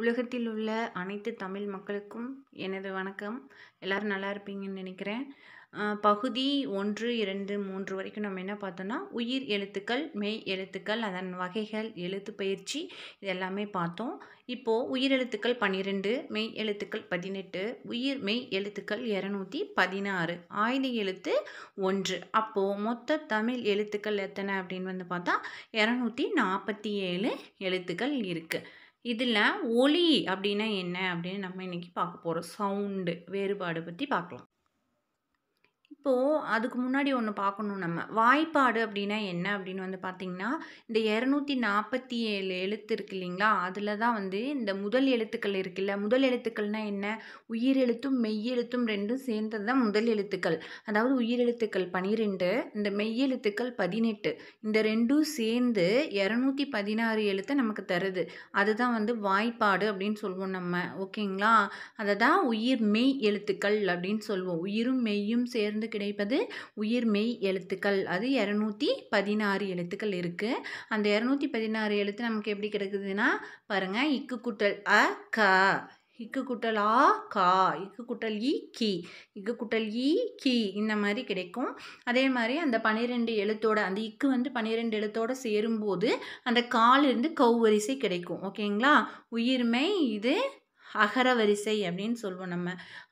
உலகத்தில் உள்ள அனைத்து தமிழ் மக்களுக்கும் எனது வணக்கம் எல்லோரும் நல்லா இருப்பீங்கன்னு நினைக்கிறேன் பகுதி ஒன்று இரண்டு மூன்று வரைக்கும் நம்ம என்ன பார்த்தோன்னா உயிர் எழுத்துக்கள் மெய் எழுத்துக்கள் அதன் வகைகள் எழுத்து பயிற்சி இது எல்லாமே பார்த்தோம் இப்போது உயிர் எழுத்துக்கள் பன்னிரெண்டு மெய் எழுத்துக்கள் பதினெட்டு உயிர் மெய் எழுத்துக்கள் இரநூத்தி பதினாறு ஆயுத எழுத்து ஒன்று அப்போது மொத்த தமிழ் எழுத்துக்கள் எத்தனை அப்படின்னு வந்து பார்த்தா இரநூத்தி நாற்பத்தி ஏழு எழுத்துக்கள் இருக்குது இதில் ஒலி அப்படின்னா என்ன அப்படின்னு நம்ம இன்றைக்கி பார்க்க போகிறோம் சவுண்டு வேறுபாடு பற்றி பார்க்கலாம் இப்போது அதுக்கு முன்னாடி ஒன்று பார்க்கணும் நம்ம வாய்ப்பாடு அப்படின்னா என்ன அப்படின்னு வந்து பார்த்திங்கன்னா இந்த இரநூத்தி நாற்பத்தி ஏழு எழுத்து இருக்கு இல்லைங்களா அதில் தான் வந்து இந்த முதல் எழுத்துக்கள் இருக்குல்ல முதல் எழுத்துக்கள்னால் என்ன உயிர் எழுத்தும் மெய்யெழுத்தும் ரெண்டும் சேர்ந்தது தான் முதல் எழுத்துக்கள் அதாவது உயிர் எழுத்துக்கள் பனிரெண்டு இந்த மெய்யெழுத்துக்கள் பதினெட்டு இந்த ரெண்டும் சேர்ந்து இரநூத்தி பதினாறு எழுத்தை நமக்கு தருது அதுதான் வந்து வாய்ப்பாடு அப்படின்னு சொல்லுவோம் நம்ம ஓகேங்களா அதை தான் உயிர் மெய் எழுத்துக்கள் அப்படின்னு சொல்லுவோம் உயிரும் மெய்யும் சேர்ந்து கிடைப்பது உயிர் மெய் எழுத்துக்கள் அது இரநூத்தி பதினாறு எழுத்துக்கள் இருக்குது அந்த இரநூத்தி பதினாறு எழுத்து நமக்கு எப்படி கிடைக்குதுன்னா பாருங்கள் இக்கு குட்டல் அ க இக்கு குட்டல் ஆ கா இக்கு குட்டல் இ கி இக்கு குட்டல் இ கி இந்த மாதிரி கிடைக்கும் அதே மாதிரி அந்த பனிரெண்டு எழுத்தோட அந்த இக்கு வந்து பனிரெண்டு எழுத்தோட சேரும்போது அந்த காலிருந்து கௌவரிசை கிடைக்கும் ஓகேங்களா உயிர்மை இது அகர வரிசை அப்படின்னு சொல்லுவோம் நம்ம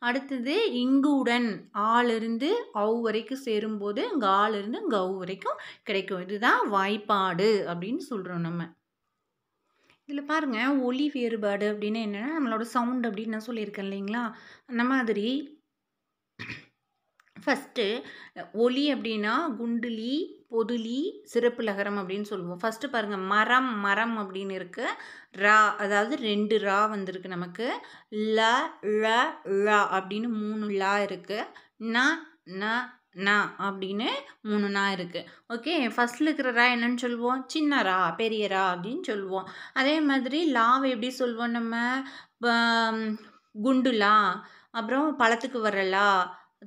அடுத்தது இங்கு உடன் ஆளிருந்து அவு வரைக்கும் சேரும்போது காலிருந்து கவு வரைக்கும் கிடைக்கும் இதுதான் வாய்ப்பாடு அப்படின்னு சொல்கிறோம் நம்ம இதில் பாருங்கள் ஒலி வேறுபாடு அப்படின்னு என்னென்னா நம்மளோட சவுண்ட் அப்படின்னு நான் சொல்லியிருக்கேன் இல்லைங்களா அந்த மாதிரி ஃபஸ்ட்டு ஒலி அப்படின்னா குண்டுலி பொதுலி சிறப்பு லகரம் அப்படின்னு சொல்லுவோம் ஃபஸ்ட்டு பாருங்கள் மரம் மரம் அப்படின்னு இருக்குது ரா அதாவது ரெண்டு ரா வந்திருக்கு நமக்கு ல ழ ழ அப்படின்னு மூணு லா இருக்குது ந ந அப்படின்னு மூணு நா இருக்குது ஓகே ஃபஸ்ட்டில் இருக்கிற ரா என்னென்னு சொல்லுவோம் சின்ன ரா பெரிய ரா அப்படின்னு சொல்லுவோம் அதே மாதிரி லாவை எப்படி சொல்லுவோம் நம்ம குண்டுலா அப்புறம் பழத்துக்கு வரலா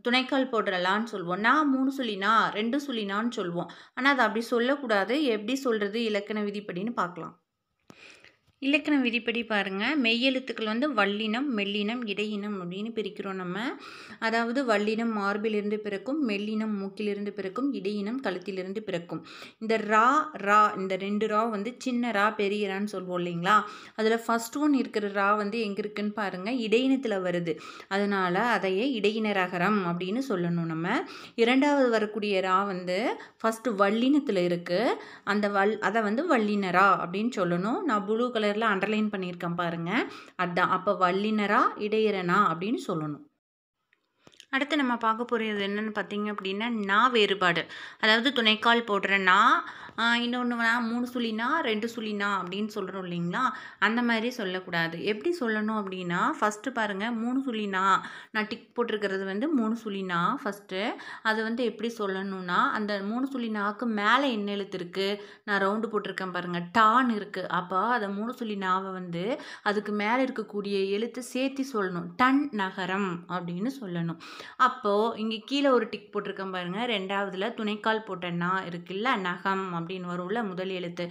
துணைக்கால் போடுறலான்னு சொல்லுவோம் நான் மூணு சொல்லினா ரெண்டு சொல்லினான்னு சொல்லுவோம் ஆனால் அதை அப்படி சொல்லக்கூடாது எப்படி சொல்கிறது இலக்கண விதிப்படின்னு பார்க்கலாம் இலக்கணம் விதிப்படி பாருங்கள் மெய்யெழுத்துக்கள் வந்து வல்லினம் மெல்லினம் இடையினம் அப்படின்னு பிரிக்கிறோம் நம்ம அதாவது வல்லினம் மார்பிலிருந்து பிறக்கும் மெல்லினம் மூக்கிலிருந்து பிறக்கும் இடையினம் கழுத்திலிருந்து பிறக்கும் இந்த ரா ரா இந்த ரெண்டு ரா வந்து சின்ன ரா பெரிய ரான்னு சொல்லுவோம் இல்லைங்களா அதில் ஃபஸ்ட் ஒன் இருக்கிற ரா வந்து எங்கே இருக்குன்னு பாருங்கள் இடையினத்தில் வருது அதனால் அதையே இடையினரகரம் அப்படின்னு சொல்லணும் நம்ம இரண்டாவது வரக்கூடிய ரா வந்து ஃபஸ்ட்டு வள்ளினத்தில் இருக்குது அந்த வல் அதை வந்து வல்லினரா அப்படின்னு சொல்லணும் நான் ப்ளூ கலர் கலரில் அண்டர்லைன் பண்ணியிருக்கேன் பாருங்கள் அதான் அப்போ வல்லினரா இடையிறனா அப்படின்னு சொல்லணும் அடுத்து நம்ம பார்க்க போகிறது என்னென்னு பார்த்தீங்க அப்படின்னா நான் வேறுபாடு அதாவது துணைக்கால் போடுற நா இன்னொன்று மூணு சுழினா ரெண்டு சுழினா அப்படின்னு சொல்கிறோம் இல்லைங்களா அந்த மாதிரி சொல்லக்கூடாது எப்படி சொல்லணும் அப்படின்னா ஃபஸ்ட்டு பாருங்கள் மூணு சுழினா நான் டிக் போட்டிருக்கிறது வந்து மூணு சுழினா ஃபஸ்ட்டு அது வந்து எப்படி சொல்லணும்னா அந்த மூணு சுழினாவுக்கு மேலே என்ன எழுத்து இருக்குது நான் ரவுண்டு போட்டிருக்கேன் பாருங்கள் டான் இருக்குது அப்போ அதை மூணு சுழினாவை வந்து அதுக்கு மேலே இருக்கக்கூடிய எழுத்து சேர்த்து சொல்லணும் டன் நகரம் அப்படின்னு சொல்லணும் அப்போது இங்கே கீழே ஒரு டிக் போட்டிருக்கேன் பாருங்கள் ரெண்டாவதில் துணைக்கால் போட்ட நா இருக்குல்ல நகம் அப்படின்னு வரும்ல முதல் எழுத்து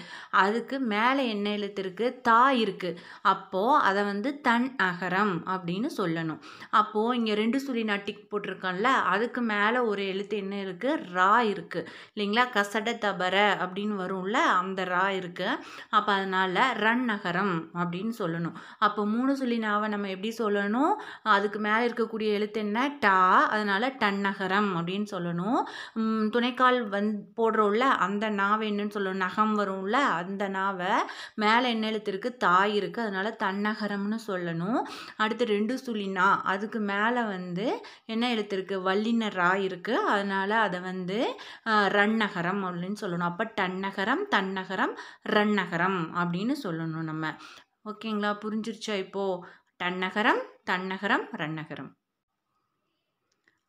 அதுக்கு மேலே என்ன எழுத்து இருக்குது தா இருக்குது அப்போது அதை வந்து தன் அகரம் அப்படின்னு சொல்லணும் அப்போது இங்கே ரெண்டு சுழி நட்டிக்கு போட்டிருக்கோம்ல அதுக்கு மேலே ஒரு எழுத்து என்ன இருக்குது ரா இருக்குது இல்லைங்களா கசட தபர அப்படின்னு வரும்ல அந்த ரா இருக்குது அப்போ அதனால் ரன் நகரம் அப்படின்னு சொல்லணும் அப்போ மூணு சுழி நாவை நம்ம எப்படி சொல்லணும் அதுக்கு மேலே இருக்கக்கூடிய எழுத்து என்ன டா அதனால் நகரம் அப்படின்னு சொல்லணும் துணைக்கால் வந் போடுறோம்ல அந்த நாவை நாவை என்னன்னு சொல்லணும் நகம் வரும்ல அந்த நாவை மேலே என்ன எழுத்துருக்கு தாய் இருக்குது அதனால் தன்னகரம்னு சொல்லணும் அடுத்து ரெண்டு சுழினா அதுக்கு மேலே வந்து என்ன எழுத்திருக்கு வல்லின ரா இருக்குது அதனால் அதை வந்து ரன்னகரம் அப்படின்னு சொல்லணும் அப்போ டன்னகரம் தன்னகரம் ரன்னகரம் அப்படின்னு சொல்லணும் நம்ம ஓகேங்களா புரிஞ்சிருச்சா இப்போது டன்னகரம் தன்னகரம் ரன்னகரம்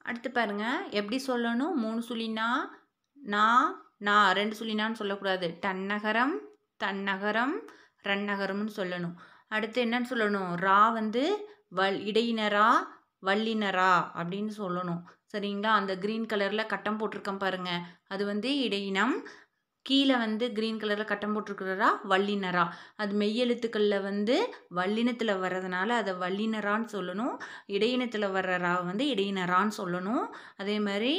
அடுத்து பாருங்கள் எப்படி சொல்லணும் மூணு சுழினா நா நான் ரெண்டு சொல்லினான்னு சொல்லக்கூடாது டன்னகரம் தன்னகரம் ரன்னகரம்னு சொல்லணும் அடுத்து என்னன்னு சொல்லணும் ரா வந்து வல் இடையினரா வல்லினரா அப்படின்னு சொல்லணும் சரிங்களா அந்த க்ரீன் கலரில் கட்டம் போட்டிருக்கேன் பாருங்கள் அது வந்து இடையினம் கீழே வந்து க்ரீன் கலரில் கட்டம் போட்டிருக்கிறதா வல்லினரா அது மெய்யெழுத்துக்களில் வந்து வல்லினத்தில் வர்றதுனால அதை வல்லினரான்னு சொல்லணும் இடையினத்தில் வர்ற ரா வந்து இடையினரான்னு சொல்லணும் அதே மாதிரி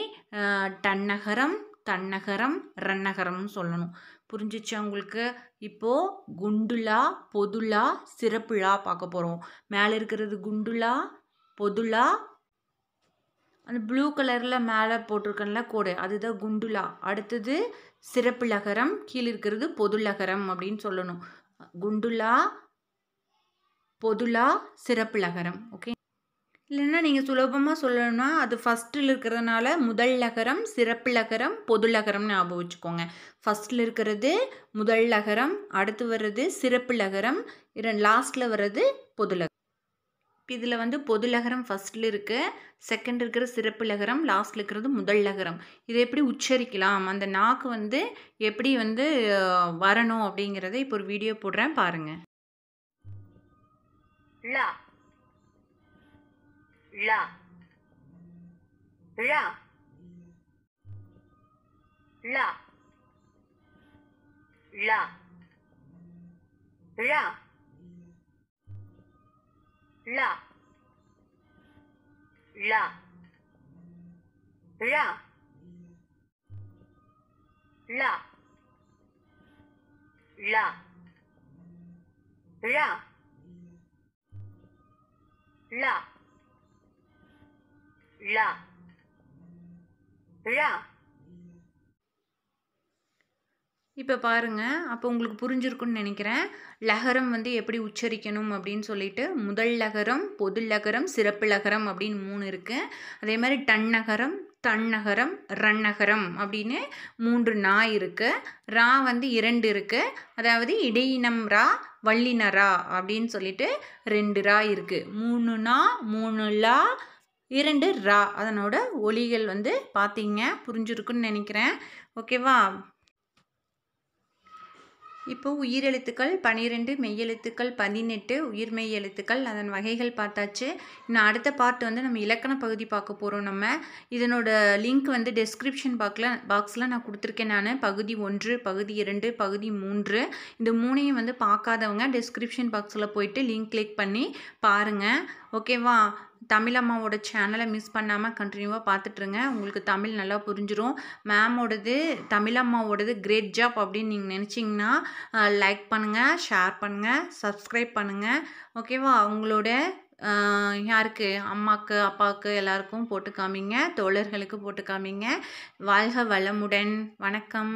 டன்னகரம் தன்னகரம் ரன்னகரம்னு சொல்லணும் புரிஞ்சிச்சு உங்களுக்கு இப்போது குண்டுலா பொதுலா சிறப்புலா பார்க்க போகிறோம் மேலே இருக்கிறது குண்டுலா பொதுலா அந்த ப்ளூ கலரில் மேலே போட்டிருக்கல கோடு அதுதான் குண்டுலா அடுத்தது சிறப்பு லகரம் கீழே இருக்கிறது பொது லகரம் அப்படின்னு சொல்லணும் குண்டுலா பொதுலா சிறப்பு லகரம் ஓகே இல்லைன்னா நீங்கள் சுலபமாக சொல்லணும்னா அது ஃபஸ்ட்டில் இருக்கிறதுனால முதல் லகரம் சிறப்பு லகரம் பொது லகரம் ஞாபகம் வச்சுக்கோங்க ஃபஸ்ட்டில் இருக்கிறது முதல் லகரம் அடுத்து வர்றது சிறப்பு லகரம் இரண்டு லாஸ்ட்டில் வர்றது பொது லகரம் இப்போ இதில் வந்து பொது லகரம் ஃபஸ்ட்டில் இருக்குது செகண்ட் இருக்கிற சிறப்பு லகரம் லாஸ்ட்டில் இருக்கிறது முதல் லகரம் இதை எப்படி உச்சரிக்கலாம் அந்த நாக்கு வந்து எப்படி வந்து வரணும் அப்படிங்கிறத இப்போ ஒரு வீடியோ போடுறேன் பாருங்கள் லா 让让让让让让让让让让让让。ழ ழ இப்போ பாருங்கள் அப்போ உங்களுக்கு புரிஞ்சிருக்குன்னு நினைக்கிறேன் லகரம் வந்து எப்படி உச்சரிக்கணும் அப்படின்னு சொல்லிட்டு முதல் லகரம் பொது லகரம் சிறப்பு லகரம் அப்படின்னு மூணு இருக்குது அதே மாதிரி டன்னகரம் தன்னகரம் ரன்னகரம் அப்படின்னு மூன்று நா இருக்குது ரா வந்து இரண்டு இருக்குது அதாவது இடையினம் ரா வள்ளினரா அப்படின்னு சொல்லிட்டு ரெண்டு ரா இருக்குது மூணு நா மூணு லா இரண்டு ரா அதனோட ஒலிகள் வந்து பார்த்தீங்க புரிஞ்சுருக்குன்னு நினைக்கிறேன் ஓகேவா இப்போ உயிரெழுத்துக்கள் பனிரெண்டு மெய்யெழுத்துக்கள் பதினெட்டு உயிர்மெய் எழுத்துக்கள் அதன் வகைகள் பார்த்தாச்சு இன்னும் அடுத்த பார்ட் வந்து நம்ம இலக்கண பகுதி பார்க்க போகிறோம் நம்ம இதனோட லிங்க் வந்து டெஸ்கிரிப்ஷன் பாக்ல பாக்ஸில் நான் கொடுத்துருக்கேன் நான் பகுதி ஒன்று பகுதி இரண்டு பகுதி மூன்று இந்த மூணையும் வந்து பார்க்காதவங்க டெஸ்கிரிப்ஷன் பாக்ஸில் போயிட்டு லிங்க் கிளிக் பண்ணி பாருங்கள் ஓகேவா தமிழம்மாவோட சேனலை மிஸ் பண்ணாமல் கண்டினியூவாக பார்த்துட்ருங்க உங்களுக்கு தமிழ் நல்லா புரிஞ்சிடும் மேமோடது தமிழம்மாவோடது கிரேட் ஜாப் அப்படின்னு நீங்கள் நினச்சிங்கன்னா லைக் பண்ணுங்கள் ஷேர் பண்ணுங்கள் சப்ஸ்கிரைப் பண்ணுங்கள் ஓகேவா அவங்களோட யாருக்கு அம்மாவுக்கு அப்பாவுக்கு எல்லாருக்கும் போட்டு காமிங்க தோழர்களுக்கு போட்டு காமிங்க வாழ்க வளமுடன் வணக்கம்